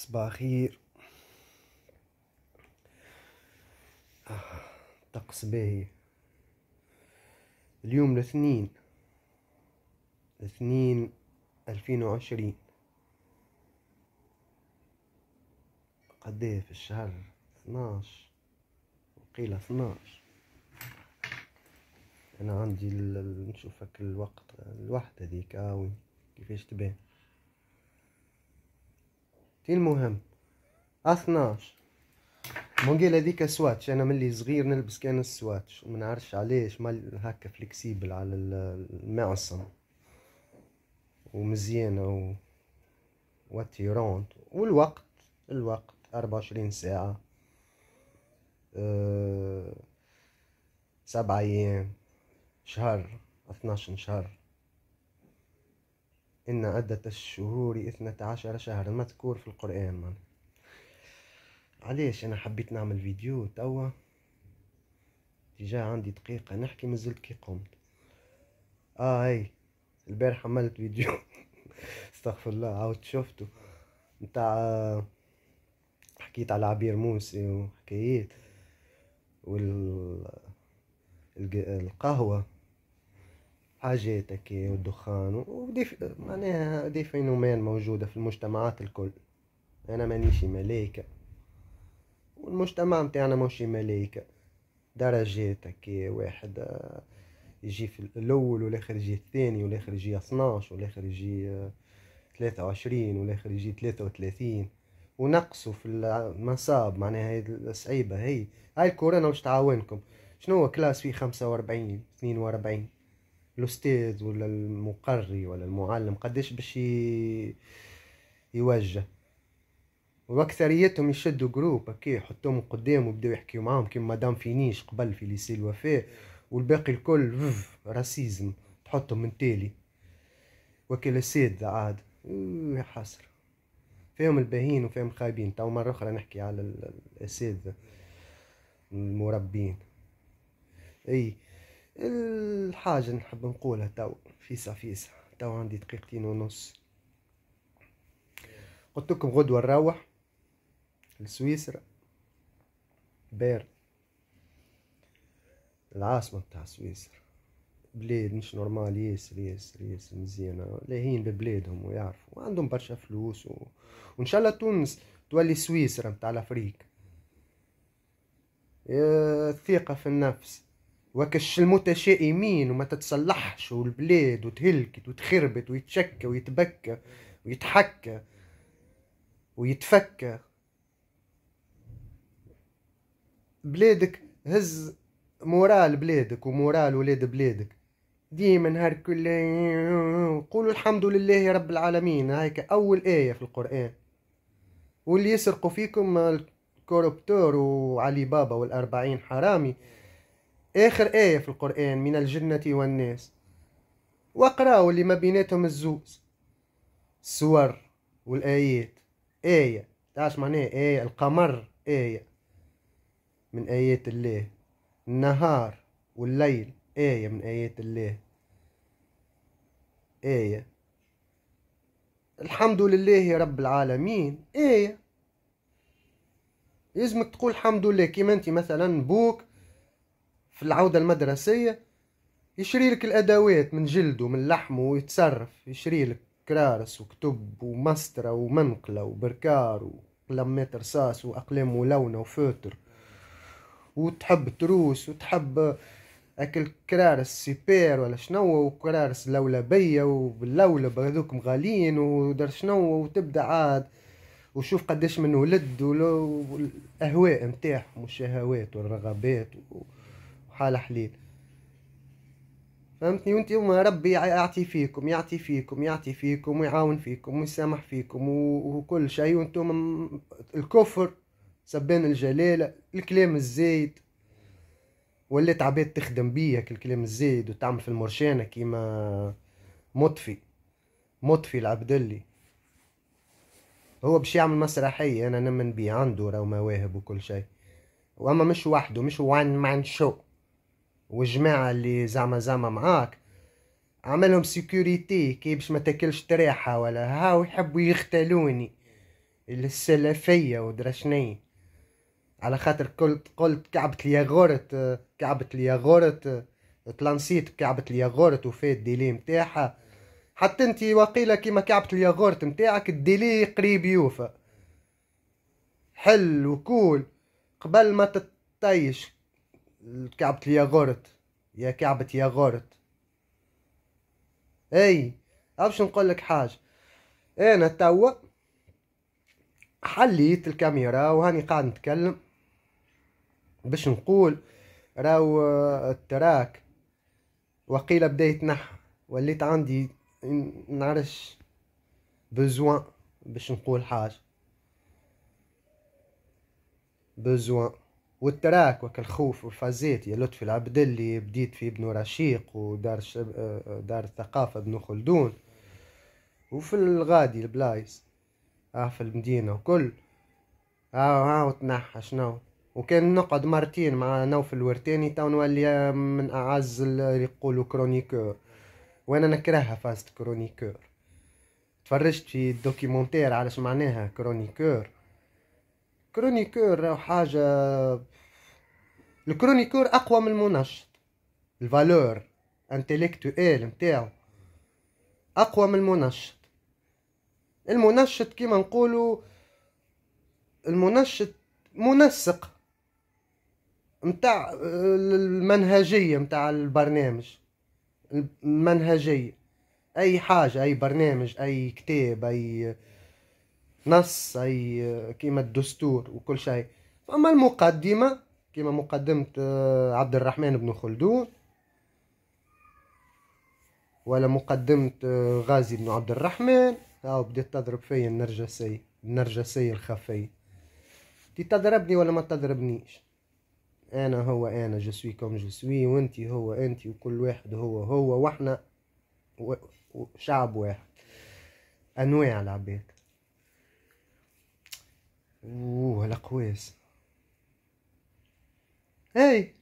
صباح خير آه، طق باهي اليوم الاثنين الاثنين الفين وعشرين قديه في الشهر اثناش وقيل اثناش انا عندي نشوفك الوقت الوحدة هذيك اوي آه، كيفاش تبان المهم اثناش مونجيل هذيك سواتش انا ملي صغير نلبس كان السواتش وما نعرفش علاش مال هكا فليكسيبل على المعصم ومزيانه و واتيرونت والوقت الوقت أربعة وعشرين ساعه أه... سبعة ايام شهر 12 شهر إن عدة الشهور اثنة عشر شهرا مذكور في القرآن من. علاش أنا حبيت نعمل فيديو توا تجاه عندي دقيقة نحكي مازلت كي قمت آه هاي البارح عملت فيديو استغفر الله عاود شفته نتاع حكيت على عبير موسى وحكايات وال القهوة حاجات هكا والدخان وديف معناها دي فينومان موجودة في المجتمعات الكل أنا مانيش ملايكة والمجتمع متاعنا موشي ملايكة درجات هكا واحد يجي في الأول والآخر يجي الثاني والآخر يجي اثناش والآخر يجي ثلاثة وعشرين والآخر يجي ثلاثة وثلاثين ونقصوا في المصاب معناها هاي الصعيبة هي هاي الكورونا واش تعاونكم شنو هو كلاس فيه خمسة 42 اثنين الاستاذ ولا المقري ولا المعلم قداش باش يوجه واكثريتهم يشدوا جروب هكا يحطوهم قدام ويبداو يحكيو معاهم كيما مدام فينيش قبل في ليسي الوفاء والباقي الكل راسيزم تحطهم من تالي وكل السيد عاد يا حسرة فيهم الباهين وفيهم خايبين تو مرة أخرى نحكي على الأساتذة المربين أي الحاجة نحب نقولها تو فيسا فيسا تو عندي دقيقتين ونص قلت لكم غدوة نروح لسويسرا بير العاصمة بتاع سويسرا بلاد مش نورمال ياسر ياسر ياسر مزيانة لاهين ببلادهم ويعرفوا وعندهم برشا فلوس و... وإن شاء الله تونس تولي سويسرا متاع الأفريق الثقة في النفس وكش المتشائمين وما تتصلحش والبلاد وتهلكت وتخربت ويتشكى ويتبكى ويتحكى ويتفكى بلادك هز مورال بلادك ومورال ولاد بلادك ديما نهار كل قولوا الحمد لله رب العالمين هيك اول ايه في القران واللي يسرقوا فيكم الكوربتور وعلي بابا والأربعين حرامي آخر آية في القرآن من الجنة والناس واقراو اللي ما بيناتهم الزوز السور والآيات آية تعرف معناها إيه؟, آية القمر آية من آيات الله النهار والليل آية من آيات الله آية الحمد لله رب العالمين آية لازمك تقول الحمد لله كيما انت مثلا بوك في العودة المدرسية يشري لك الأدوات من جلده من لحمه ويتصرف يشري لك كرارس وكتب ومسترة ومنقلة وبركار وقلمات رصاص وأقلام ملونة وفوتر وتحب تروس وتحب اكل كرارس سيبير ولا شنو وكرارس لولبية وباللولب هذوك مغالين ودر شنو وتبدا عاد وشوف قداش من ولد والاهواء نتاعهم والشهوات والرغبات و... حال حليل فهمتني وانتم ربي يعطي فيكم يعطي فيكم يعطي فيكم ويعاون فيكم ويسامح فيكم وكل شيء وانتم الكفر سبان الجلالة الكلام الزايد وليت عباد تخدم بيك الكلام الزايد وتعمل في المرشانة كيما مطفي مطفي العبدلي هو باش يعمل مسرحية انا نمن بيه عنده راهو مواهب وكل شيء واما مش وحده مش وان مان شو والجماعه اللي زعما زعما معاك عملهم سيكوريتي كي باش ما تاكلش تريحة ولا هاو ويحبوا يختلوني السلفيه ودرا على خاطر قلت قلت كعبة الياغورت كعبة الياغورت تلانسيت كعبة الياغورت وفات الديلي متاعها حتى انت وقيله كيما كعبة الياغورت متاعك الديلي قريب يوفى حل وكول قبل ما تطيش كعبة الياغورت يا كعبة ياغورت اي ابش نقول لك حاجة انا توا حليت الكاميرا وهاني قاعد نتكلم باش نقول راو التراك وقيل بدا يتنحى وليت عندي نعرش بزوان باش نقول حاجة بزوان والتراك الخوف والفازات يا لطفي العبد اللي بديت في ابن رشيق ودار آه، دار الثقافة ابن خلدون وفي الغادي البلايص اه في المدينة وكل اه اه وتنحى شنو وكان نقعد مرتين مع نوف الورتاني تو نولي من اعز اللي يقولوا كرونيكور وانا نكرهها فازت كرونيكور تفرجت في الدوكيومنتير على معناها كرونيكور كرونيكور حاجة الكرونيكور اقوى من المنشط الفالور انتلكتويل نتاعو اقوى من المنشط المنشط كيما نقولو المنشط منسق متاع المنهجيه متاع البرنامج المنهجيه اي حاجه اي برنامج اي كتاب اي نص اي كيما الدستور وكل شيء اما المقدمه كما مقدمة آه، عبد الرحمن بن خلدون ولا مقدمة آه، غازي بن عبد الرحمن هاو بديت تضرب فيا النرجسية النرجسية الخفية تي تضربني ولا ما تضربنيش انا هو انا جسوي كوم جسوي وانتي هو انتي وكل واحد هو هو واحنا و... شعب واحد انواع العباد اوه الاقواس اي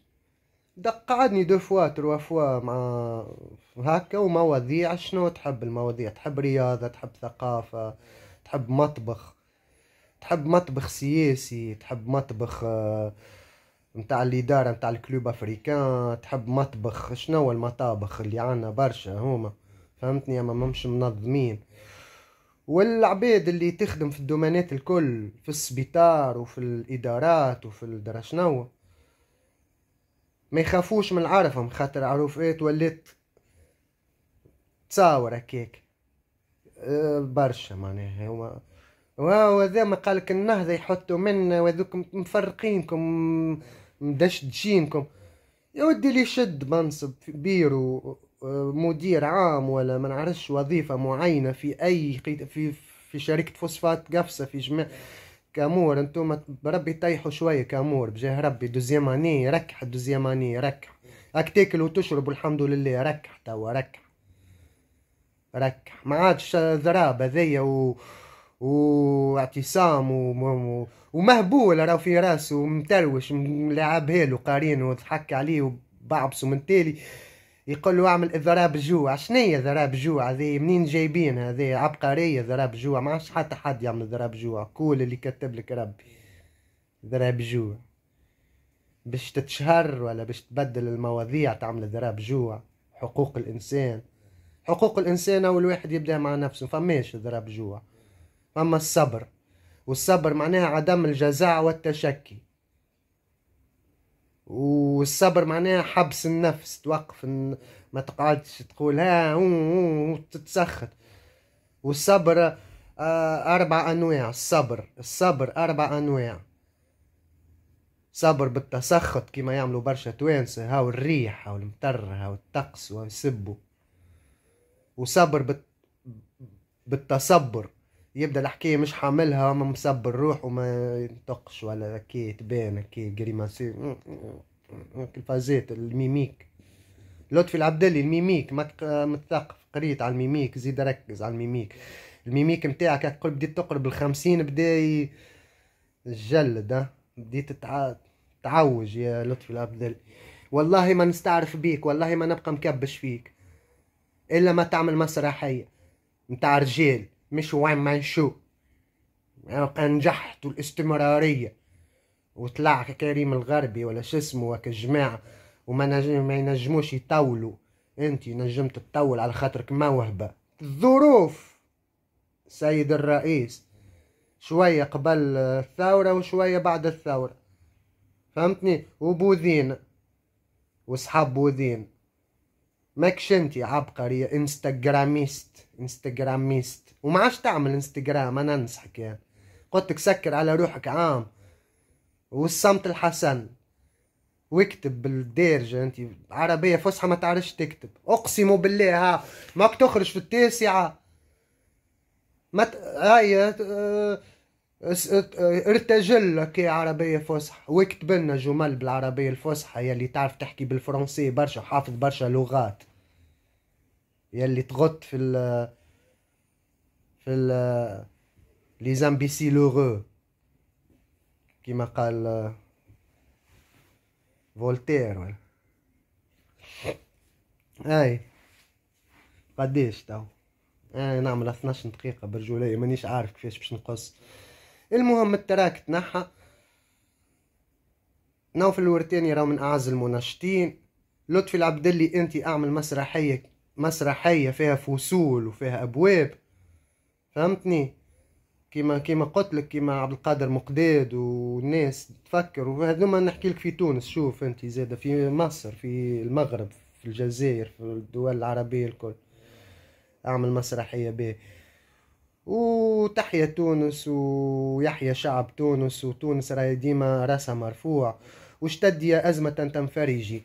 عدني دو فوا تروا فوا مع هكا ومواضيع شنو تحب المواضيع تحب رياضة تحب ثقافة تحب مطبخ تحب مطبخ سياسي تحب مطبخ نتاع آه، الإدارة نتاع الكلوب أفريكان تحب مطبخ شنو المطابخ اللي عنا برشا هما فهمتني أما مش منظمين والعباد اللي تخدم في الدومانات الكل في السبيطار وفي الإدارات وفي الدرا ما يخافوش من عرفهم خاطر عروفات إيه ولات تصاور هكاك أه، برشا معناها هو ذا ما قالك النهضه يحطوا منا وذوك مفرقينكم مدشدشينكم يا ودي اللي يشد منصب بيرو أه، مدير عام ولا ما نعرفش وظيفه معينه في اي في في شركه فوسفات قفصه في جماعه كامور انتم بربي طيحوا شويه كامور بجاه ربي دوزيام اني ركح دوزيام اني ركح راك تاكل وتشرب والحمد لله ركح توا ركح ركح ما عادش ذراب هذيا و واعتصام و... ومهبول راهو في راسه متروش لعب له قارين وضحك عليه وبعبسه من تالي يقول له اعمل اضراب جوع شنو هي اضراب جوع هذه منين جايبين هذه عبقريه اضراب جوع ما عادش حتى حد يعمل اضراب جوع كول اللي كتب لك ربي اضراب جوع باش تتشهر ولا باش تبدل المواضيع تعمل اضراب جوع حقوق الانسان حقوق الانسان اول واحد يبدا مع نفسه فماش اضراب جوع اما الصبر والصبر معناها عدم الجزع والتشكي والصبر معناها حبس النفس توقف ما تقعدش تقول ها وتتسخط والصبر آه، أربع أنواع الصبر الصبر أربع أنواع صبر بالتسخط كما يعملوا برشا توانسة هاو الريح هاو المطر هاو الطقس ويسبوا وصبر بالتصبر يبدا الحكايه مش حاملها ما مسب الروح وما ينطقش ولا كي تبان كي جريماسي الفازات الميميك لطفي العبدلي الميميك ماك متثقف قريت على الميميك زيد ركز على الميميك الميميك نتاعك تقول بديت تقرب الخمسين بدا الجلد بديت تعوج يا لطفي العبدلي والله ما نستعرف بيك والله ما نبقى مكبش فيك الا ما تعمل مسرحيه نتاع رجال مش وان مان شو يبقى نجحت الاستمرارية وطلع كريم الغربي ولا شو اسمه كجماعة وما ما ينجموش يطولوا انت نجمت تطول على خاطرك موهبة الظروف سيد الرئيس شوية قبل الثورة وشوية بعد الثورة فهمتني وبوذين وصحاب بوذين ماكش انت عبقرية انستغراميست انستغرام ميست وما عادش تعمل انستغرام انا انصحك يعني قلتك سكر على روحك عام والصمت الحسن واكتب بالدارجة انت عربية فصحى ما تعرفش تكتب اقسم بالله ها ماك تخرج في التاسعة ما ت... هاي اه، اه، اه، ارتجل لك يا عربية فصحى واكتب لنا جمل بالعربية الفصحى يلي تعرف تحكي بالفرنسية برشا حافظ برشا لغات يلي تغط في ال في ال لي زامبيسي لوغو كما قال فولتير ولا اي قديش تو اي نعمل 12 دقيقه برجولي مانيش عارف كيفاش باش نقص المهم التراك تنحى نوفل الورتاني راه من اعز المنشطين لطفي العبدلي انت اعمل مسرحيه مسرحية فيها فصول وفيها أبواب فهمتني كيما كيما قلت لك كيما عبد القادر مقداد والناس تفكر وهذوما نحكي لك في تونس شوف انت زاده في مصر في المغرب في الجزائر في الدول العربيه الكل اعمل مسرحيه به وتحيا تونس ويحيا شعب تونس وتونس راهي ديما راسها مرفوع واشتد يا أزمة تنفرجي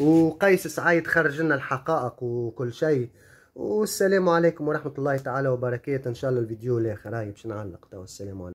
وقيس سعيد خرج لنا الحقائق وكل شيء والسلام عليكم ورحمه الله تعالى وبركاته ان شاء الله الفيديو الاخر هاي باش نعلق توا السلام عليكم